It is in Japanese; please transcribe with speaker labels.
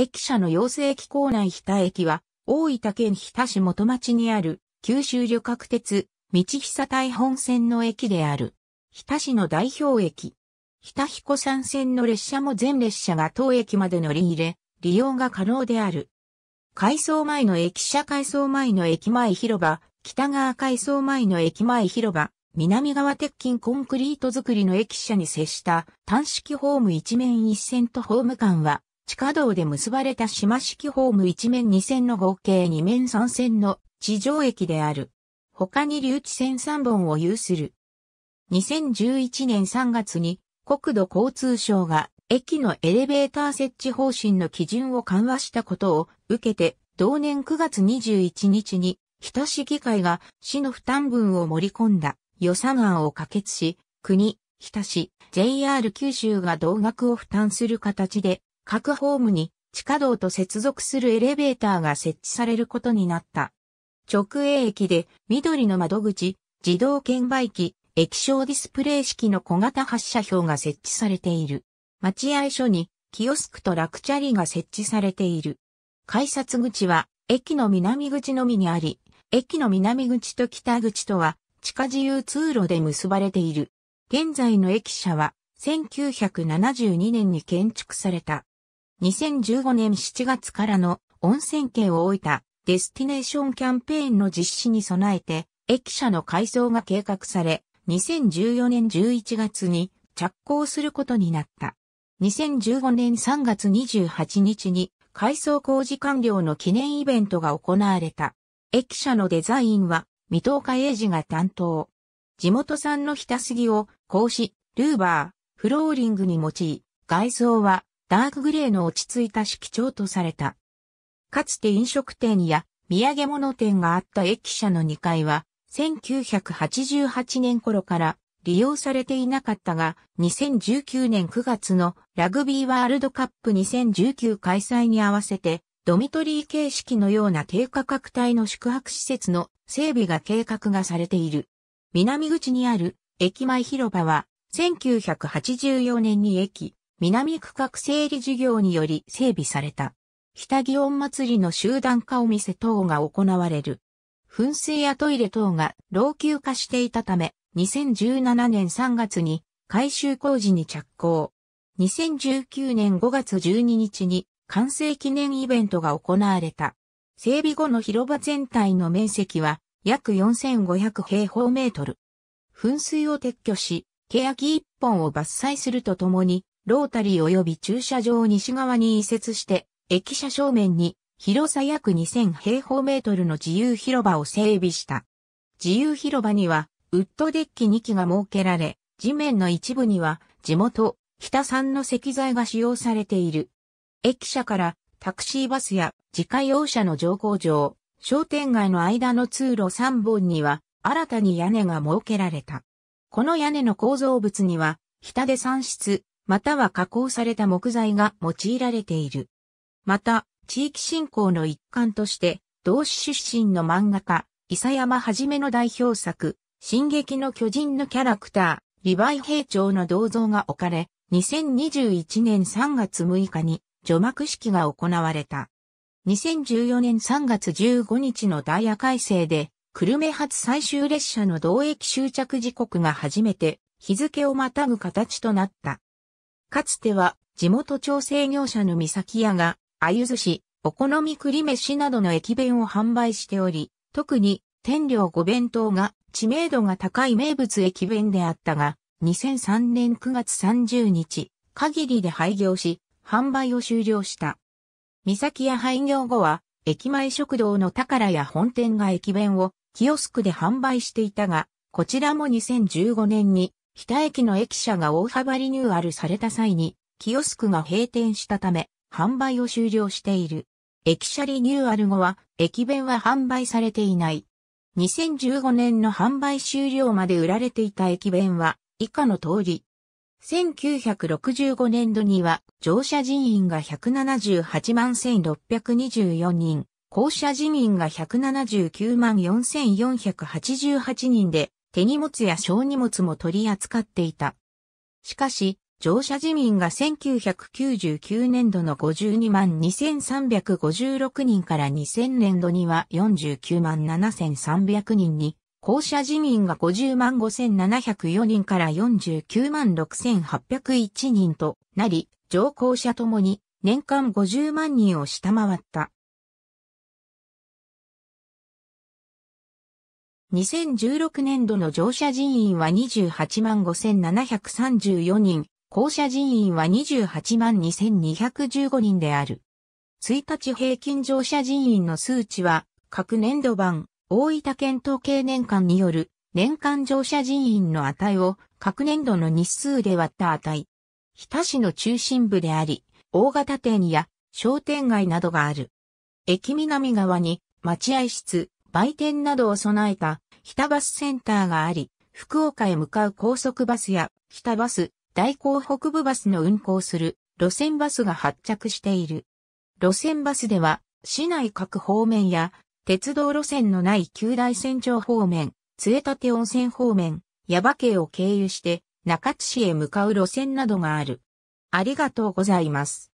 Speaker 1: 駅舎の養成機構内日田駅は、大分県日田市元町にある、九州旅客鉄、道久台本線の駅である。日田市の代表駅。日田彦山線の列車も全列車が当駅まで乗り入れ、利用が可能である。改装前の駅舎改装前の駅前広場、北側改装前の駅前広場、南側鉄筋コンクリート造りの駅舎に接した単式ホーム一面一線とホーム間は地下道で結ばれた島式ホーム1面2線の合計2面3線の地上駅である。他に留置線3本を有する。2011年3月に国土交通省が駅のエレベーター設置方針の基準を緩和したことを受けて、同年9月21日に、日田市議会が市の負担分を盛り込んだ予算案を可決し、国、日田市、JR 九州が同額を負担する形で各ホームに地下道と接続するエレベーターが設置されることになった。直営駅で緑の窓口、自動券売機、液晶ディスプレイ式の小型発射表が設置されている。待合所にキオスクと楽チャリが設置されている。改札口は駅の南口のみにあり、駅の南口と北口とは地下自由通路で結ばれている。現在の駅舎は1972年に建築された。2015年7月からの温泉券を置いたデスティネーションキャンペーンの実施に備えて、駅舎の改装が計画され、2014年11月に着工することになった。2015年3月28日に改装工事完了の記念イベントが行われた。駅舎のデザインは、未東家英二が担当。地元産のひたすぎを、格子、ルーバー、フローリングに用い、外装は、ダークグレーの落ち着いた色調とされた。かつて飲食店や土産物店があった駅舎の2階は、1988年頃から利用されていなかったが、2019年9月のラグビーワールドカップ2019開催に合わせて、ドミトリー形式のような低価格帯の宿泊施設の整備が計画がされている。南口にある駅前広場は、1984年に駅、南区画整理事業により整備された。北祇園祭りの集団化お店等が行われる。噴水やトイレ等が老朽化していたため、2017年3月に改修工事に着工。2019年5月12日に完成記念イベントが行われた。整備後の広場全体の面積は約4500平方メートル。噴水を撤去し、欅一本を伐採するとともにロータリー及び駐車場を西側に移設して、駅舎正面に広さ約2000平方メートルの自由広場を整備した。自由広場には、ウッドデッキ2基が設けられ、地面の一部には、地元、北山の石材が使用されている。駅舎から、タクシーバスや自家用車の乗降場、商店街の間の通路3本には、新たに屋根が設けられた。この屋根の構造物には、北で3室、または加工された木材が用いられている。また、地域振興の一環として、同志出身の漫画家、伊佐山はじめの代表作、進撃の巨人のキャラクター、リヴァイ兵長の銅像が置かれ、2021年3月6日に除幕式が行われた。2014年3月15日のダイヤ改正で、久留米発最終列車の同駅終着時刻が初めて日付をまたぐ形となった。かつては地元調整業者の三崎屋が、あゆ寿司、お好み栗飯などの駅弁を販売しており、特に天領ご弁当が知名度が高い名物駅弁であったが、2003年9月30日、限りで廃業し、販売を終了した。三崎屋廃業後は、駅前食堂の宝屋本店が駅弁をキオスクで販売していたが、こちらも2015年に北駅の駅舎が大幅リニューアルされた際に、キオスクが閉店したため、販売を終了している。駅舎リニューアル後は、駅弁は販売されていない。2015年の販売終了まで売られていた駅弁は、以下の通り。1965年度には、乗車人員が178万1624人、降車人員が179万4488人で、手荷物や小荷物も取り扱っていた。しかし、乗車自民が1999年度の52万2356人から2000年度には49万7300人に、降車自民が50万5704人から49万6801人となり、乗降者ともに年間50万人を下回った。2016年度の乗車人員は28万5734人、降車人員は28万2215人である。1日平均乗車人員の数値は、各年度版、大分県統計年間による、年間乗車人員の値を、各年度の日数で割った値。日田市の中心部であり、大型店や商店街などがある。駅南側に、待合室、売店などを備えた北バスセンターがあり、福岡へ向かう高速バスや北バス、大港北部バスの運行する路線バスが発着している。路線バスでは市内各方面や鉄道路線のない旧大船長方面、杖立温泉方面、矢場家を経由して中津市へ向かう路線などがある。ありがとうございます。